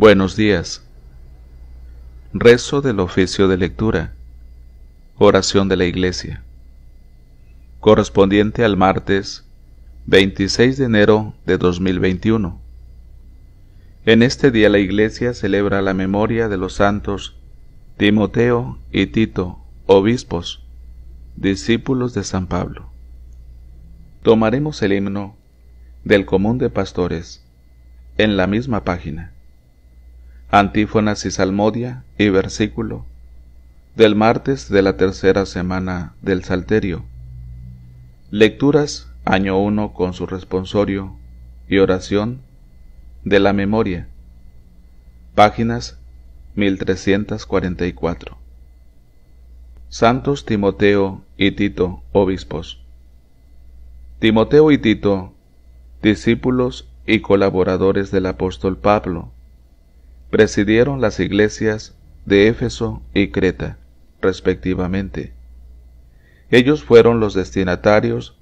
Buenos días. Rezo del oficio de lectura. Oración de la Iglesia. Correspondiente al martes 26 de enero de 2021. En este día la Iglesia celebra la memoria de los santos Timoteo y Tito, obispos, discípulos de San Pablo. Tomaremos el himno del común de pastores en la misma página. Antífonas y Salmodia y versículo del martes de la tercera semana del Salterio. Lecturas año 1 con su responsorio y oración de la memoria. Páginas 1344. Santos Timoteo y Tito, obispos. Timoteo y Tito, discípulos y colaboradores del apóstol Pablo, presidieron las iglesias de Éfeso y Creta, respectivamente. Ellos fueron los destinatarios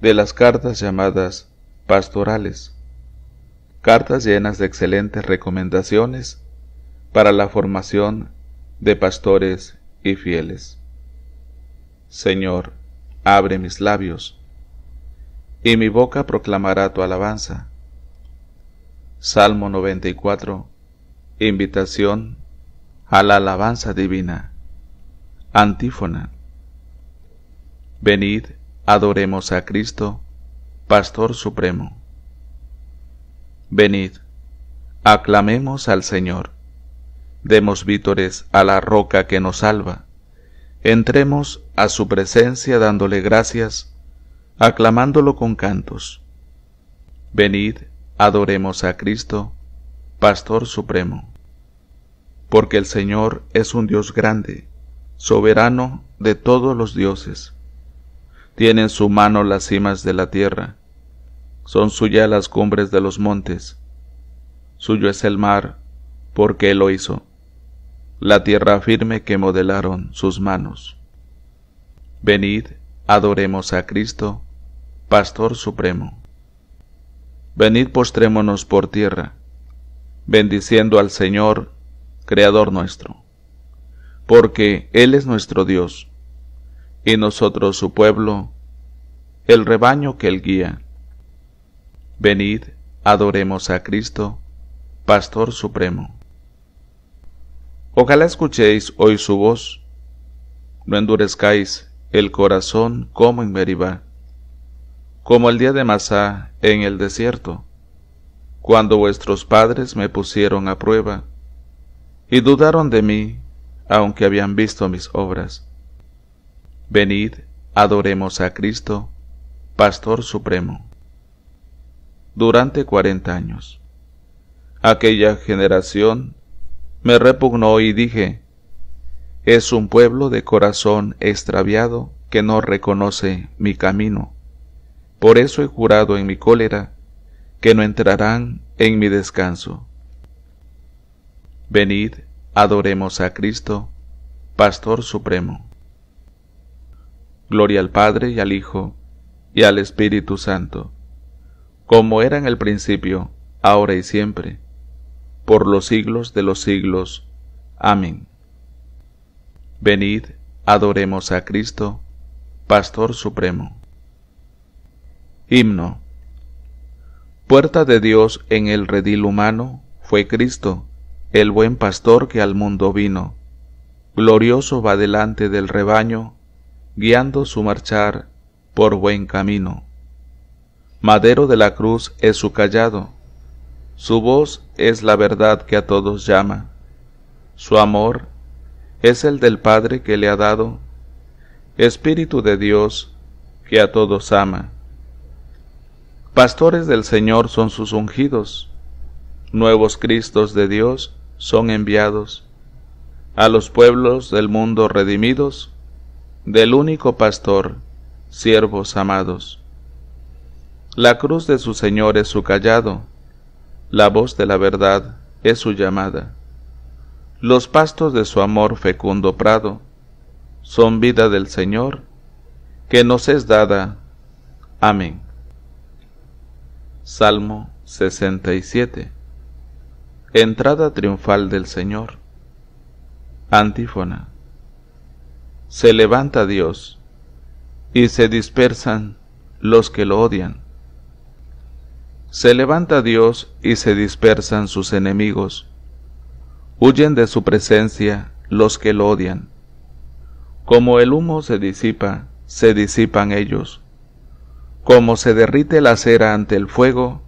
de las cartas llamadas pastorales, cartas llenas de excelentes recomendaciones para la formación de pastores y fieles. Señor, abre mis labios, y mi boca proclamará tu alabanza. Salmo 94 Invitación a la alabanza divina. Antífona. Venid, adoremos a Cristo, Pastor Supremo. Venid, aclamemos al Señor. Demos vítores a la roca que nos salva. Entremos a su presencia dándole gracias, aclamándolo con cantos. Venid, adoremos a Cristo, Pastor Supremo porque el Señor es un Dios grande, soberano de todos los dioses. Tiene en su mano las cimas de la tierra, son suyas las cumbres de los montes. Suyo es el mar, porque él lo hizo, la tierra firme que modelaron sus manos. Venid, adoremos a Cristo, Pastor Supremo. Venid postrémonos por tierra, bendiciendo al Señor Creador nuestro, porque Él es nuestro Dios, y nosotros su pueblo, el rebaño que Él guía. Venid, adoremos a Cristo, Pastor Supremo. Ojalá escuchéis hoy su voz, no endurezcáis el corazón como en Meribá, como el día de Masá en el desierto, cuando vuestros padres me pusieron a prueba, y dudaron de mí, aunque habían visto mis obras. Venid, adoremos a Cristo, Pastor Supremo. Durante cuarenta años. Aquella generación me repugnó y dije, es un pueblo de corazón extraviado que no reconoce mi camino. Por eso he jurado en mi cólera que no entrarán en mi descanso. Venid, adoremos a Cristo, Pastor Supremo. Gloria al Padre y al Hijo y al Espíritu Santo, como era en el principio, ahora y siempre, por los siglos de los siglos. Amén. Venid, adoremos a Cristo, Pastor Supremo. Himno. Puerta de Dios en el redil humano fue Cristo el buen pastor que al mundo vino. Glorioso va delante del rebaño, guiando su marchar por buen camino. Madero de la cruz es su callado, su voz es la verdad que a todos llama. Su amor es el del Padre que le ha dado, Espíritu de Dios que a todos ama. Pastores del Señor son sus ungidos, nuevos Cristos de Dios son enviados a los pueblos del mundo redimidos del único pastor, siervos amados. La cruz de su Señor es su callado, la voz de la verdad es su llamada. Los pastos de su amor fecundo prado son vida del Señor, que nos es dada. Amén. Salmo 67 Entrada triunfal del Señor. Antífona. Se levanta Dios y se dispersan los que lo odian. Se levanta Dios y se dispersan sus enemigos. Huyen de su presencia los que lo odian. Como el humo se disipa, se disipan ellos. Como se derrite la cera ante el fuego,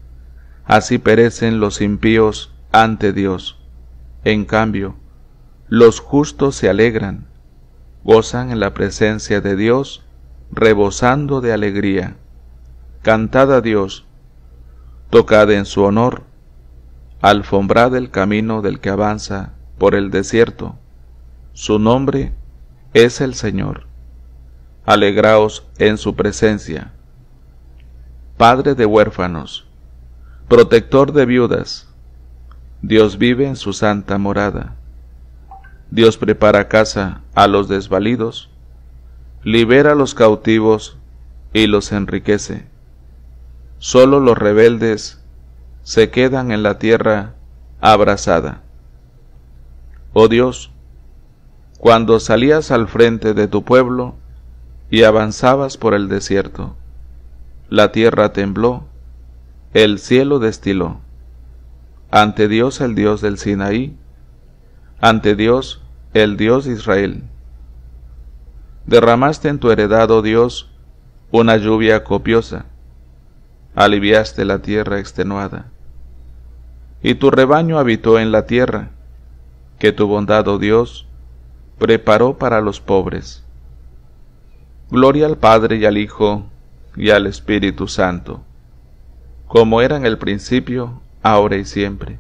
así perecen los impíos ante Dios. En cambio, los justos se alegran, gozan en la presencia de Dios, rebosando de alegría. Cantad a Dios, tocad en su honor, alfombrad el camino del que avanza por el desierto. Su nombre es el Señor. Alegraos en su presencia. Padre de huérfanos, protector de viudas, Dios vive en su santa morada. Dios prepara casa a los desvalidos, libera a los cautivos y los enriquece. Solo los rebeldes se quedan en la tierra abrasada. Oh Dios, cuando salías al frente de tu pueblo y avanzabas por el desierto, la tierra tembló, el cielo destiló ante Dios el Dios del Sinaí, ante Dios el Dios de Israel. Derramaste en tu heredad, oh Dios, una lluvia copiosa, aliviaste la tierra extenuada. Y tu rebaño habitó en la tierra, que tu bondad, oh Dios, preparó para los pobres. Gloria al Padre y al Hijo y al Espíritu Santo, como era en el principio, ahora y siempre,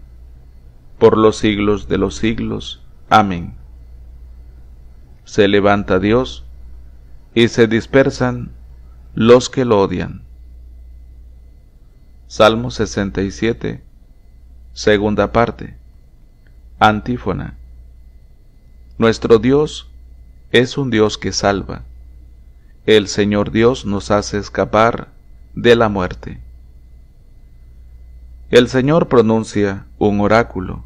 por los siglos de los siglos. Amén. Se levanta Dios y se dispersan los que lo odian. Salmo 67, segunda parte. Antífona. Nuestro Dios es un Dios que salva. El Señor Dios nos hace escapar de la muerte. El Señor pronuncia un oráculo.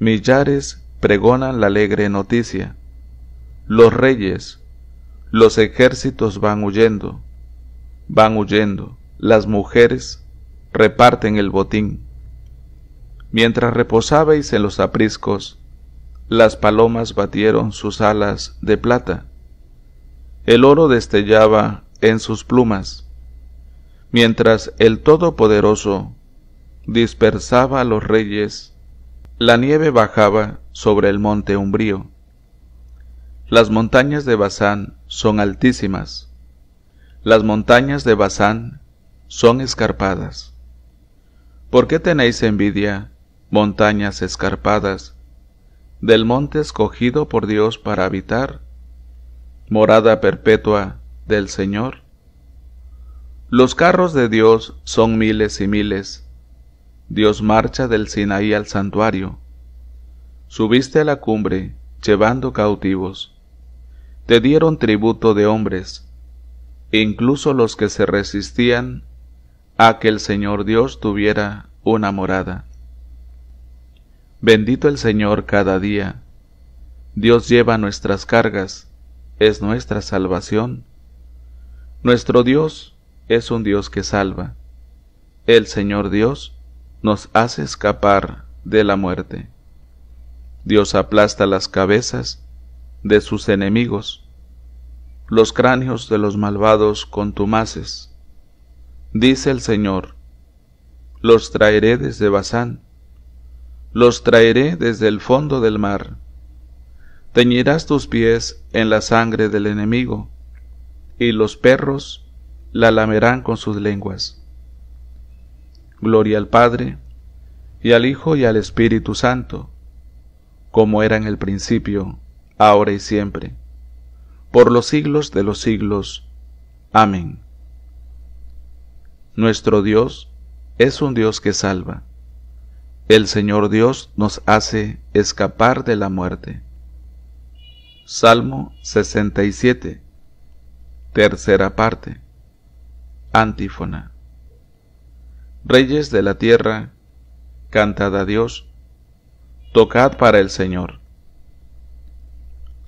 Millares pregonan la alegre noticia. Los reyes, los ejércitos van huyendo, van huyendo, las mujeres reparten el botín. Mientras reposabais en los apriscos, las palomas batieron sus alas de plata. El oro destellaba en sus plumas, mientras el Todopoderoso dispersaba a los reyes, la nieve bajaba sobre el monte umbrío. Las montañas de Bazán son altísimas, las montañas de Bazán son escarpadas. ¿Por qué tenéis envidia, montañas escarpadas, del monte escogido por Dios para habitar, morada perpetua del Señor? Los carros de Dios son miles y miles, Dios marcha del Sinaí al santuario. Subiste a la cumbre, llevando cautivos. Te dieron tributo de hombres, e incluso los que se resistían a que el Señor Dios tuviera una morada. Bendito el Señor cada día. Dios lleva nuestras cargas, es nuestra salvación. Nuestro Dios es un Dios que salva. El Señor Dios nos hace escapar de la muerte. Dios aplasta las cabezas de sus enemigos, los cráneos de los malvados contumaces. Dice el Señor, los traeré desde Bazán, los traeré desde el fondo del mar. Teñirás tus pies en la sangre del enemigo, y los perros la lamerán con sus lenguas. Gloria al Padre, y al Hijo y al Espíritu Santo, como era en el principio, ahora y siempre, por los siglos de los siglos. Amén. Nuestro Dios es un Dios que salva. El Señor Dios nos hace escapar de la muerte. Salmo 67, tercera parte, antífona. Reyes de la tierra, cantad a Dios, tocad para el Señor.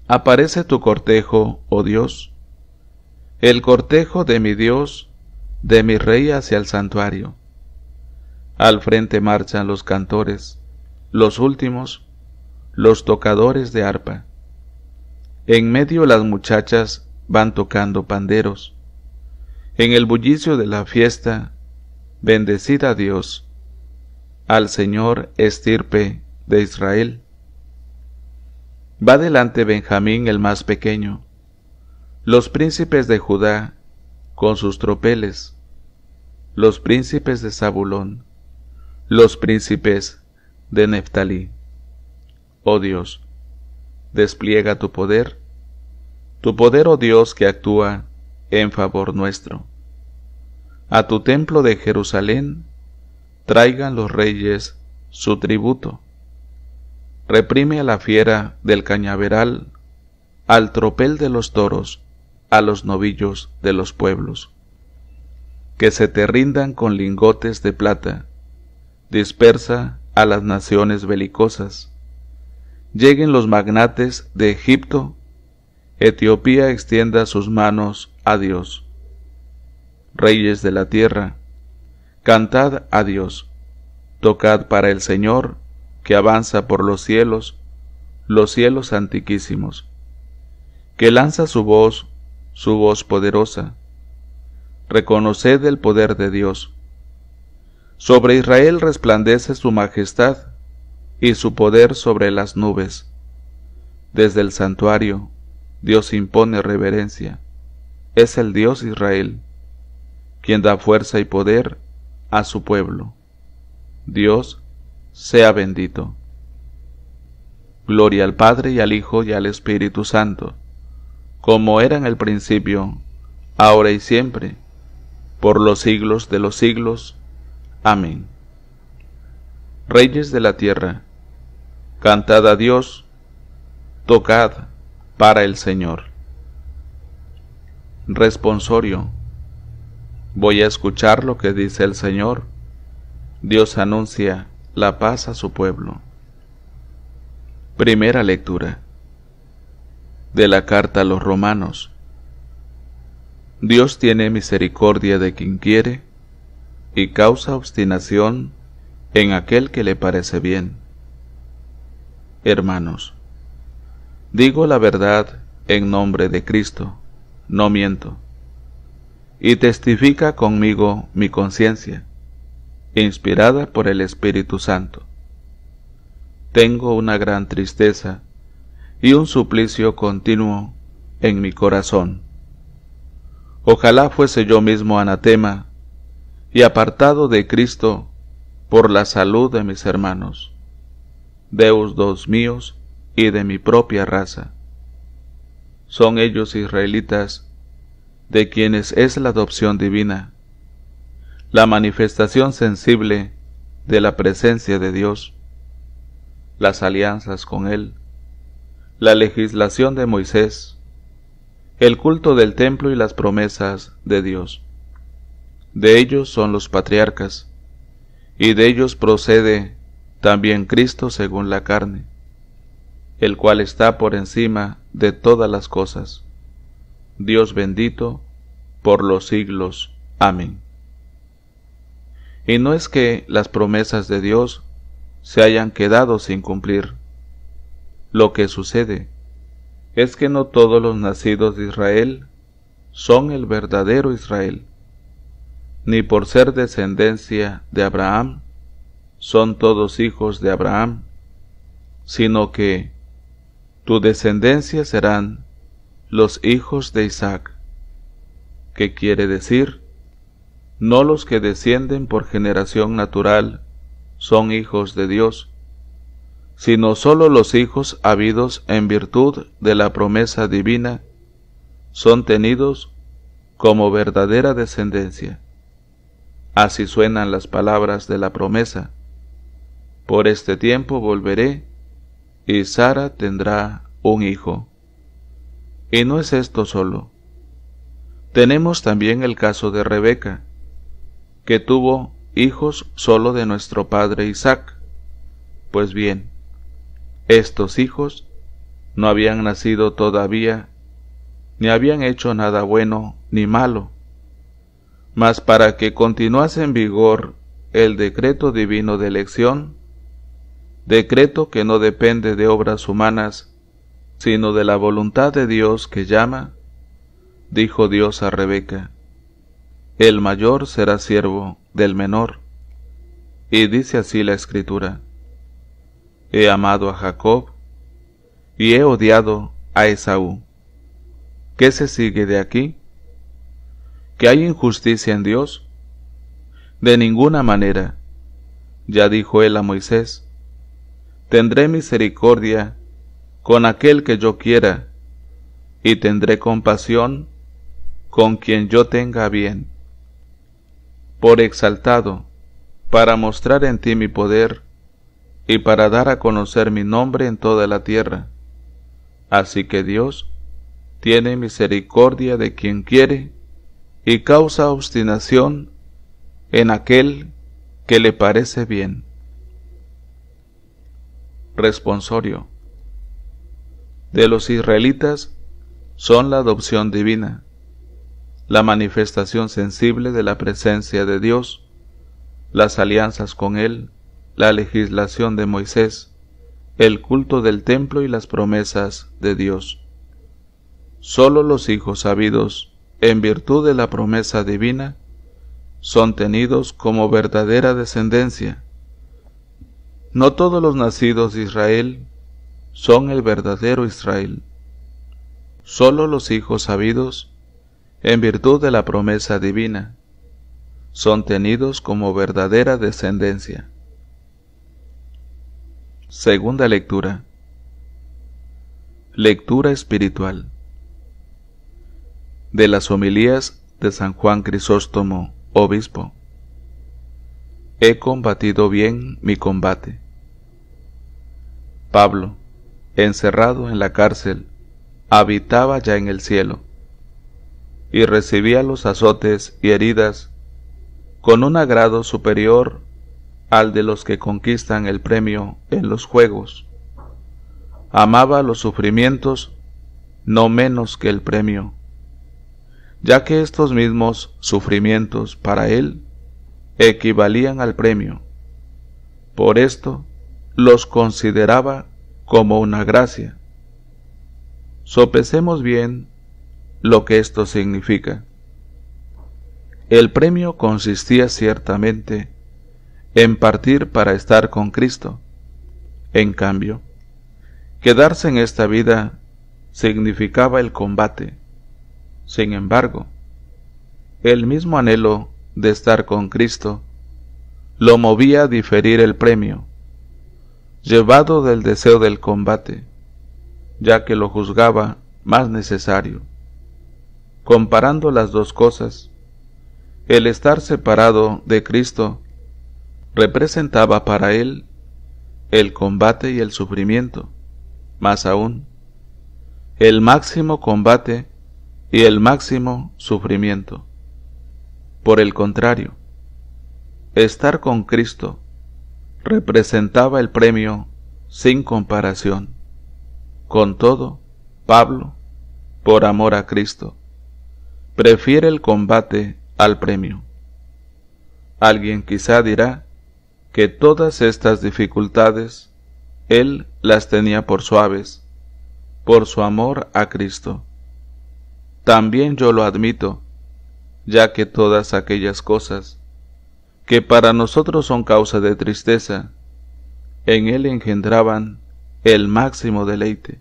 Aparece tu cortejo, oh Dios, el cortejo de mi Dios, de mi Rey hacia el santuario. Al frente marchan los cantores, los últimos, los tocadores de arpa. En medio las muchachas van tocando panderos. En el bullicio de la fiesta Bendecid a Dios, al Señor estirpe de Israel. Va delante Benjamín el más pequeño, los príncipes de Judá con sus tropeles, los príncipes de Zabulón, los príncipes de Neftalí. Oh Dios, despliega tu poder, tu poder, oh Dios, que actúa en favor nuestro. A tu templo de Jerusalén traigan los reyes su tributo. Reprime a la fiera del cañaveral, al tropel de los toros, a los novillos de los pueblos. Que se te rindan con lingotes de plata, dispersa a las naciones belicosas. Lleguen los magnates de Egipto, Etiopía extienda sus manos a Dios reyes de la tierra, cantad a Dios, tocad para el Señor, que avanza por los cielos, los cielos antiquísimos, que lanza su voz, su voz poderosa. Reconoced el poder de Dios. Sobre Israel resplandece su majestad y su poder sobre las nubes. Desde el santuario, Dios impone reverencia. Es el Dios Israel quien da fuerza y poder a su pueblo. Dios sea bendito. Gloria al Padre y al Hijo y al Espíritu Santo, como era en el principio, ahora y siempre, por los siglos de los siglos. Amén. Reyes de la tierra, cantad a Dios, tocad para el Señor. Responsorio Voy a escuchar lo que dice el Señor. Dios anuncia la paz a su pueblo. Primera lectura de la carta a los romanos. Dios tiene misericordia de quien quiere y causa obstinación en aquel que le parece bien. Hermanos, digo la verdad en nombre de Cristo, no miento y testifica conmigo mi conciencia, inspirada por el Espíritu Santo. Tengo una gran tristeza y un suplicio continuo en mi corazón. Ojalá fuese yo mismo anatema y apartado de Cristo por la salud de mis hermanos, deus dos míos y de mi propia raza. Son ellos israelitas de quienes es la adopción divina, la manifestación sensible de la presencia de Dios, las alianzas con Él, la legislación de Moisés, el culto del templo y las promesas de Dios. De ellos son los patriarcas, y de ellos procede también Cristo según la carne, el cual está por encima de todas las cosas Dios bendito, por los siglos. Amén. Y no es que las promesas de Dios se hayan quedado sin cumplir. Lo que sucede es que no todos los nacidos de Israel son el verdadero Israel, ni por ser descendencia de Abraham son todos hijos de Abraham, sino que tu descendencia serán los hijos de Isaac, ¿Qué quiere decir, no los que descienden por generación natural son hijos de Dios, sino sólo los hijos habidos en virtud de la promesa divina son tenidos como verdadera descendencia. Así suenan las palabras de la promesa. Por este tiempo volveré y Sara tendrá un hijo. Y no es esto solo. Tenemos también el caso de Rebeca, que tuvo hijos solo de nuestro padre Isaac. Pues bien, estos hijos no habían nacido todavía, ni habían hecho nada bueno ni malo. Mas para que continuase en vigor el decreto divino de elección, decreto que no depende de obras humanas, sino de la voluntad de Dios que llama, dijo Dios a Rebeca, el mayor será siervo del menor. Y dice así la escritura, he amado a Jacob y he odiado a Esaú. ¿Qué se sigue de aquí? ¿Que hay injusticia en Dios? De ninguna manera. Ya dijo él a Moisés, tendré misericordia con aquel que yo quiera, y tendré compasión con quien yo tenga bien. Por exaltado, para mostrar en ti mi poder, y para dar a conocer mi nombre en toda la tierra. Así que Dios tiene misericordia de quien quiere, y causa obstinación en aquel que le parece bien. Responsorio de los israelitas son la adopción divina, la manifestación sensible de la presencia de Dios, las alianzas con Él, la legislación de Moisés, el culto del templo y las promesas de Dios. Sólo los hijos sabidos, en virtud de la promesa divina, son tenidos como verdadera descendencia. No todos los nacidos de Israel son el verdadero Israel. Solo los hijos sabidos, en virtud de la promesa divina, son tenidos como verdadera descendencia. Segunda lectura. Lectura espiritual. De las homilías de San Juan Crisóstomo, obispo. He combatido bien mi combate. Pablo, encerrado en la cárcel, habitaba ya en el cielo, y recibía los azotes y heridas con un agrado superior al de los que conquistan el premio en los juegos. Amaba los sufrimientos no menos que el premio, ya que estos mismos sufrimientos para él equivalían al premio. Por esto los consideraba como una gracia. Sopesemos bien lo que esto significa. El premio consistía ciertamente en partir para estar con Cristo. En cambio, quedarse en esta vida significaba el combate. Sin embargo, el mismo anhelo de estar con Cristo lo movía a diferir el premio llevado del deseo del combate, ya que lo juzgaba más necesario. Comparando las dos cosas, el estar separado de Cristo representaba para él el combate y el sufrimiento, más aún, el máximo combate y el máximo sufrimiento. Por el contrario, estar con Cristo representaba el premio sin comparación. Con todo, Pablo, por amor a Cristo, prefiere el combate al premio. Alguien quizá dirá que todas estas dificultades él las tenía por suaves, por su amor a Cristo. También yo lo admito, ya que todas aquellas cosas que para nosotros son causa de tristeza, en él engendraban el máximo deleite.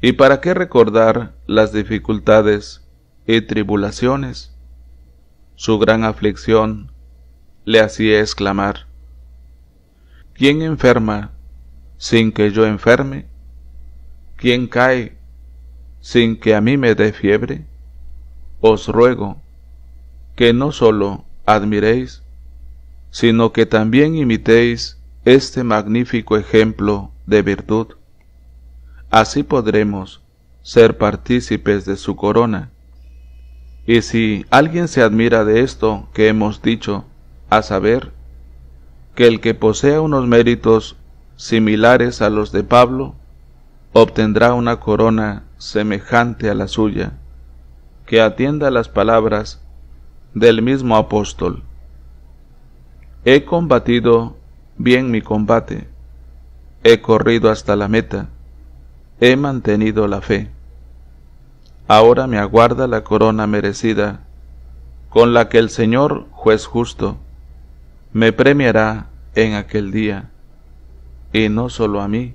¿Y para qué recordar las dificultades y tribulaciones? Su gran aflicción le hacía exclamar, ¿quién enferma sin que yo enferme? ¿quién cae sin que a mí me dé fiebre? Os ruego que no sólo admiréis, sino que también imitéis este magnífico ejemplo de virtud. Así podremos ser partícipes de su corona. Y si alguien se admira de esto que hemos dicho, a saber, que el que posea unos méritos similares a los de Pablo, obtendrá una corona semejante a la suya, que atienda las palabras del mismo apóstol. He combatido bien mi combate, he corrido hasta la meta, he mantenido la fe. Ahora me aguarda la corona merecida, con la que el Señor, juez justo, me premiará en aquel día, y no solo a mí,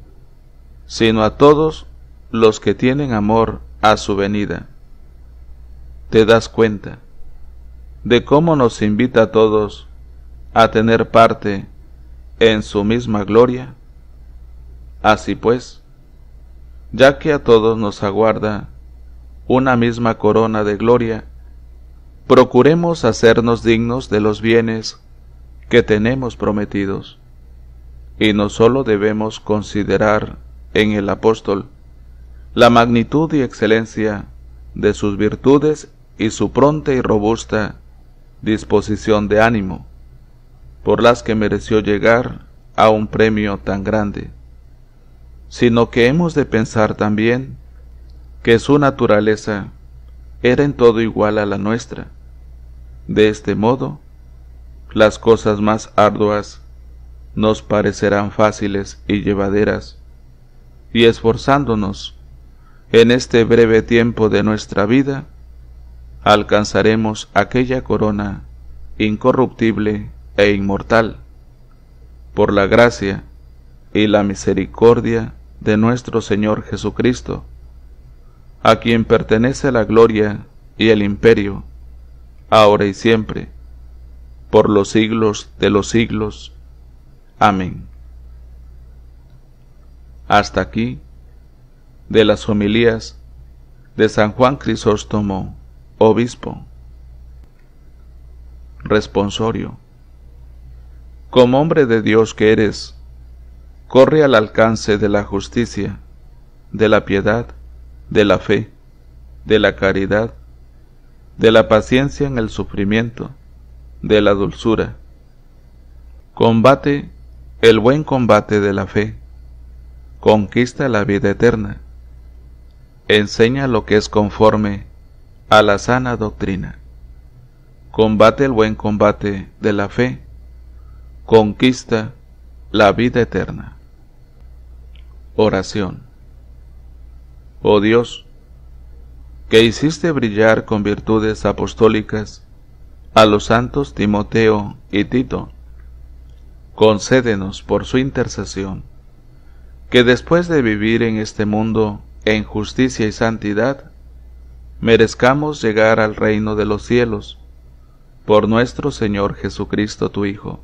sino a todos los que tienen amor a su venida. Te das cuenta de cómo nos invita a todos a tener parte en su misma gloria. Así pues, ya que a todos nos aguarda una misma corona de gloria, procuremos hacernos dignos de los bienes que tenemos prometidos. Y no sólo debemos considerar en el apóstol la magnitud y excelencia de sus virtudes y su pronta y robusta disposición de ánimo, por las que mereció llegar a un premio tan grande, sino que hemos de pensar también que su naturaleza era en todo igual a la nuestra. De este modo, las cosas más arduas nos parecerán fáciles y llevaderas, y esforzándonos en este breve tiempo de nuestra vida, alcanzaremos aquella corona incorruptible e inmortal, por la gracia y la misericordia de nuestro Señor Jesucristo, a quien pertenece la gloria y el imperio, ahora y siempre, por los siglos de los siglos. Amén. Hasta aquí, de las homilías de San Juan Crisóstomo obispo. Responsorio. Como hombre de Dios que eres, corre al alcance de la justicia, de la piedad, de la fe, de la caridad, de la paciencia en el sufrimiento, de la dulzura. Combate el buen combate de la fe. Conquista la vida eterna. Enseña lo que es conforme a la sana doctrina. Combate el buen combate de la fe. Conquista la vida eterna. Oración. Oh Dios, que hiciste brillar con virtudes apostólicas a los santos Timoteo y Tito, concédenos por su intercesión, que después de vivir en este mundo en justicia y santidad, merezcamos llegar al reino de los cielos, por nuestro Señor Jesucristo tu Hijo,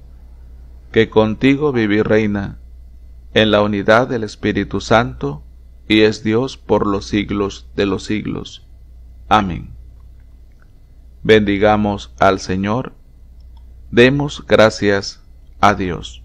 que contigo vive reina, en la unidad del Espíritu Santo, y es Dios por los siglos de los siglos. Amén. Bendigamos al Señor, demos gracias a Dios.